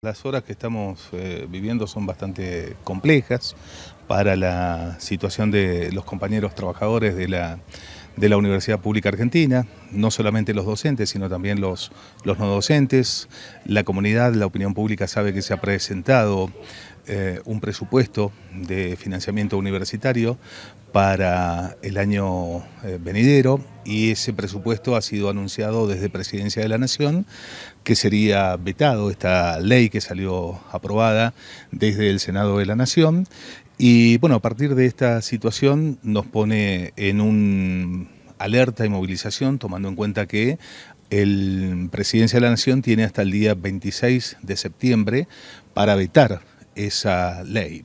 Las horas que estamos eh, viviendo son bastante complejas para la situación de los compañeros trabajadores de la de la Universidad Pública Argentina, no solamente los docentes, sino también los, los no docentes. La comunidad, la opinión pública sabe que se ha presentado eh, un presupuesto de financiamiento universitario para el año eh, venidero y ese presupuesto ha sido anunciado desde Presidencia de la Nación que sería vetado esta ley que salió aprobada desde el Senado de la Nación y bueno, a partir de esta situación nos pone en un alerta y movilización, tomando en cuenta que el Presidencia de la Nación tiene hasta el día 26 de septiembre para vetar esa ley.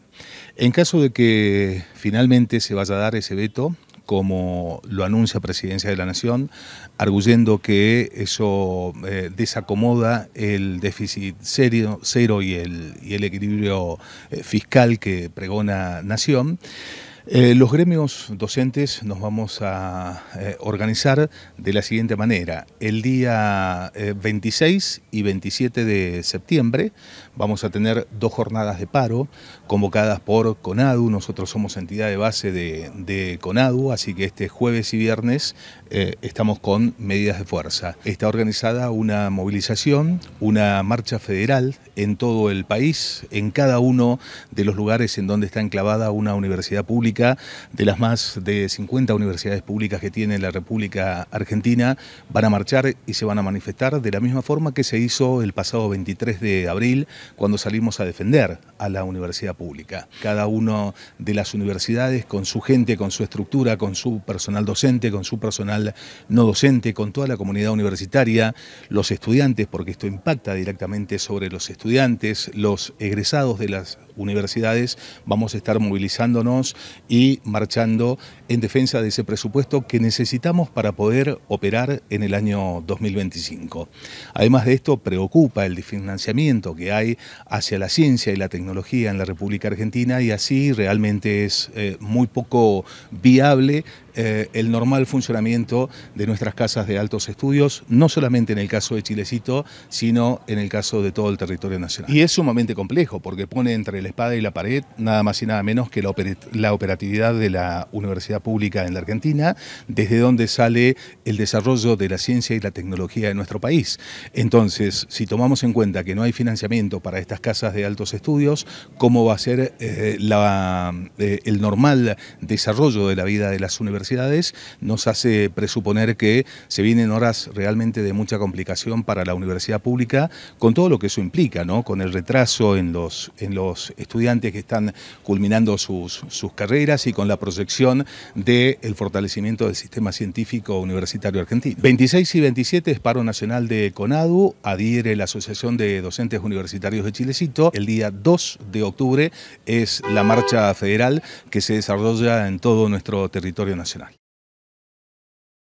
En caso de que finalmente se vaya a dar ese veto, como lo anuncia Presidencia de la Nación, arguyendo que eso eh, desacomoda el déficit cero y el, equilibrio eh, fiscal que pregona Nación. Eh, los gremios docentes nos vamos a eh, organizar de la siguiente manera. El día 26 eh, y 27 de septiembre vamos a tener dos jornadas de paro convocadas por CONADU. Nosotros somos entidad de base de CONADU, así que este jueves y viernes estamos con medidas de fuerza. Está organizada una movilización, una marcha federal en todo el país, en cada uno de los lugares en donde está enclavada una universidad pública de las más de 50 universidades públicas que tiene la República Argentina, van a marchar y se van a manifestar de la misma forma que se hizo el pasado 23 de abril cuando salimos a defender a la universidad pública. Cada una de las universidades con su gente, con su estructura, con su personal docente, con su personal no docente, con toda la comunidad universitaria, los estudiantes, porque esto impacta directamente sobre los estudiantes, los egresados de las universidades vamos a estar movilizándonos y marchando en defensa de ese presupuesto que necesitamos para poder operar en el año 2025. Además de esto, preocupa el desfinanciamiento que hay hacia la ciencia y la tecnología en la República Argentina y así realmente es eh, muy poco viable eh, el normal funcionamiento de nuestras casas de altos estudios, no solamente en el caso de Chilecito, sino en el caso de todo el territorio nacional. Y es sumamente complejo porque pone entre la espada y la pared nada más y nada menos que la, la operatividad de la Universidad pública en la Argentina, desde donde sale el desarrollo de la ciencia y la tecnología de nuestro país. Entonces, si tomamos en cuenta que no hay financiamiento para estas casas de altos estudios, ¿cómo va a ser eh, eh, el normal desarrollo de la vida de las universidades? Nos hace presuponer que se vienen horas realmente de mucha complicación para la universidad pública, con todo lo que eso implica, con el retraso en los, en los estudiantes que están culminando sus, sus carreras y con la proyección del fortalecimiento del sistema científico universitario argentino. 26 y 27 es paro nacional de CONADU, adhiere la Asociación de Docentes Universitarios de Chilecito. El día 2 de octubre es la marcha federal que se desarrolla en todo nuestro territorio nacional.